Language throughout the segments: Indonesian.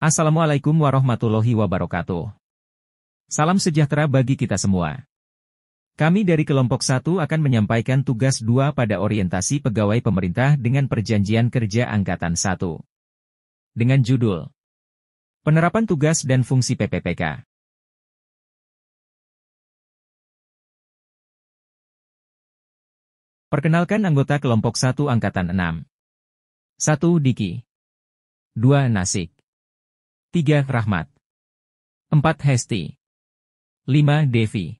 Assalamualaikum warahmatullahi wabarakatuh. Salam sejahtera bagi kita semua. Kami dari kelompok 1 akan menyampaikan tugas 2 pada orientasi pegawai pemerintah dengan perjanjian kerja angkatan 1. Dengan judul Penerapan tugas dan fungsi PPPK. Perkenalkan anggota kelompok 1 angkatan 6. 1 Diki. 2 Nasik. 3. Rahmat 4. Hesti 5. Devi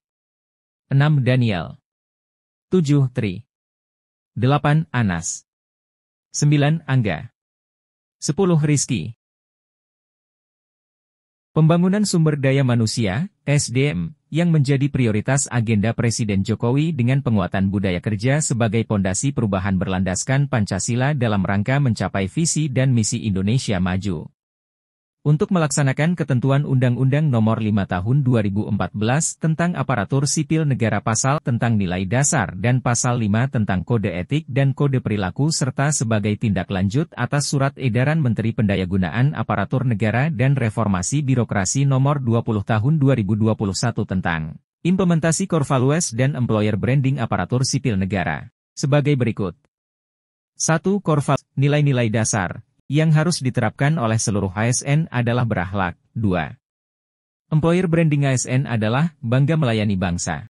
6. Daniel 7. Tri 8. Anas 9. Angga 10. Rizki Pembangunan sumber daya manusia, SDM, yang menjadi prioritas agenda Presiden Jokowi dengan penguatan budaya kerja sebagai pondasi perubahan berlandaskan Pancasila dalam rangka mencapai visi dan misi Indonesia Maju untuk melaksanakan ketentuan Undang-Undang Nomor 5 Tahun 2014 tentang Aparatur Sipil Negara Pasal tentang Nilai Dasar dan Pasal 5 tentang Kode Etik dan Kode Perilaku serta sebagai tindak lanjut atas Surat Edaran Menteri Pendayagunaan Aparatur Negara dan Reformasi Birokrasi Nomor 20 Tahun 2021 tentang Implementasi Core Values dan Employer Branding Aparatur Sipil Negara sebagai berikut. 1. Corval Nilai-nilai dasar yang harus diterapkan oleh seluruh ASN adalah berahlak. 2. Employer branding ASN adalah bangga melayani bangsa.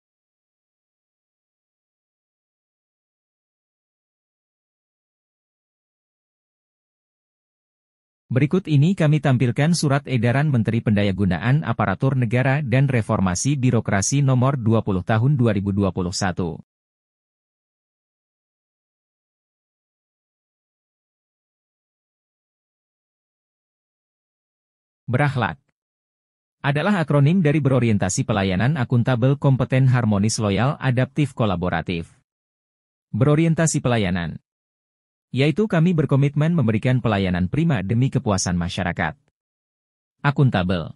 Berikut ini kami tampilkan surat edaran Menteri Pendayagunaan Aparatur Negara dan Reformasi Birokrasi nomor 20 tahun 2021. Berakhlak adalah akronim dari berorientasi pelayanan akuntabel kompeten harmonis loyal adaptif kolaboratif. Berorientasi pelayanan yaitu kami berkomitmen memberikan pelayanan prima demi kepuasan masyarakat. Akuntabel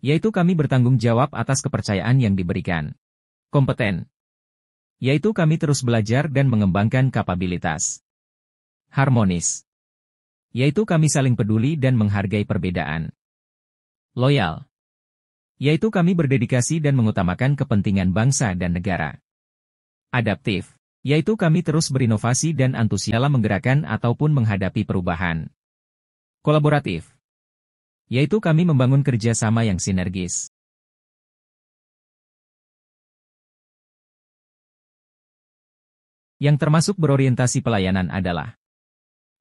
yaitu kami bertanggung jawab atas kepercayaan yang diberikan. Kompeten yaitu kami terus belajar dan mengembangkan kapabilitas. Harmonis yaitu kami saling peduli dan menghargai perbedaan loyal. Yaitu kami berdedikasi dan mengutamakan kepentingan bangsa dan negara. Adaptif, yaitu kami terus berinovasi dan antusias dalam menggerakkan ataupun menghadapi perubahan. Kolaboratif, yaitu kami membangun kerjasama yang sinergis. Yang termasuk berorientasi pelayanan adalah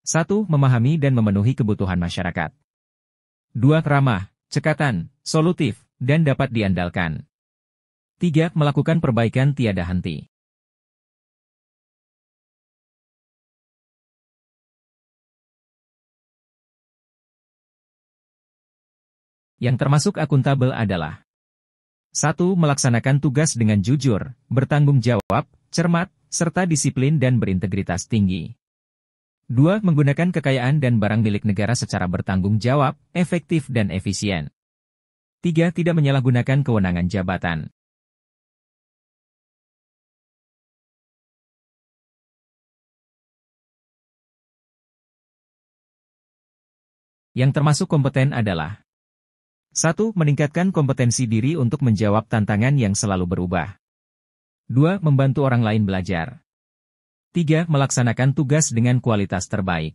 1. Memahami dan memenuhi kebutuhan masyarakat 2. Ramah, cekatan, solutif, dan dapat diandalkan. 3. Melakukan perbaikan tiada henti. Yang termasuk akuntabel adalah 1. Melaksanakan tugas dengan jujur, bertanggung jawab, cermat, serta disiplin dan berintegritas tinggi. 2. Menggunakan kekayaan dan barang milik negara secara bertanggung jawab, efektif dan efisien. 3. Tidak menyalahgunakan kewenangan jabatan. Yang termasuk kompeten adalah 1. Meningkatkan kompetensi diri untuk menjawab tantangan yang selalu berubah. 2. Membantu orang lain belajar. 3. Melaksanakan tugas dengan kualitas terbaik.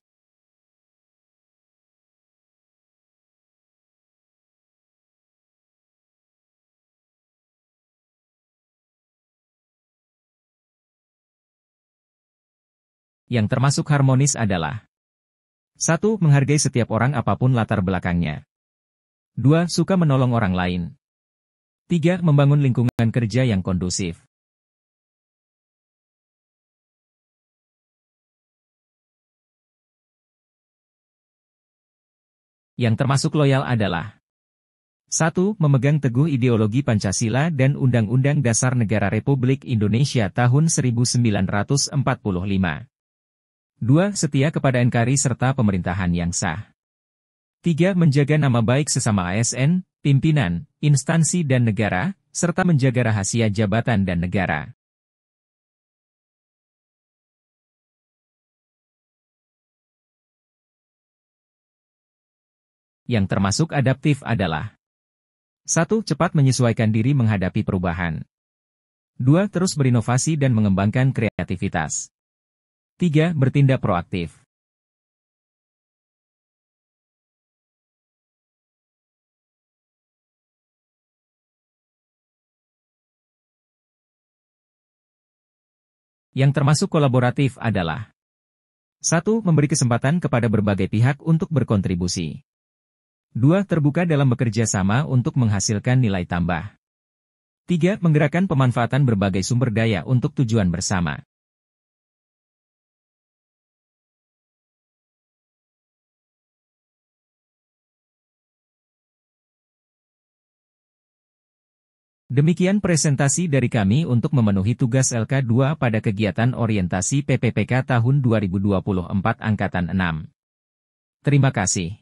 Yang termasuk harmonis adalah 1. Menghargai setiap orang apapun latar belakangnya. 2. Suka menolong orang lain. 3. Membangun lingkungan kerja yang kondusif. yang termasuk loyal adalah 1. Memegang teguh ideologi Pancasila dan Undang-Undang Dasar Negara Republik Indonesia tahun 1945. 2. Setia kepada NKRI serta pemerintahan yang sah. 3. Menjaga nama baik sesama ASN, pimpinan, instansi dan negara, serta menjaga rahasia jabatan dan negara. yang termasuk adaptif adalah 1. Cepat menyesuaikan diri menghadapi perubahan 2. Terus berinovasi dan mengembangkan kreativitas 3. Bertindak proaktif yang termasuk kolaboratif adalah 1. Memberi kesempatan kepada berbagai pihak untuk berkontribusi Dua Terbuka dalam bekerja sama untuk menghasilkan nilai tambah. Tiga Menggerakkan pemanfaatan berbagai sumber daya untuk tujuan bersama. Demikian presentasi dari kami untuk memenuhi tugas LK2 pada kegiatan orientasi PPPK tahun 2024 Angkatan 6. Terima kasih.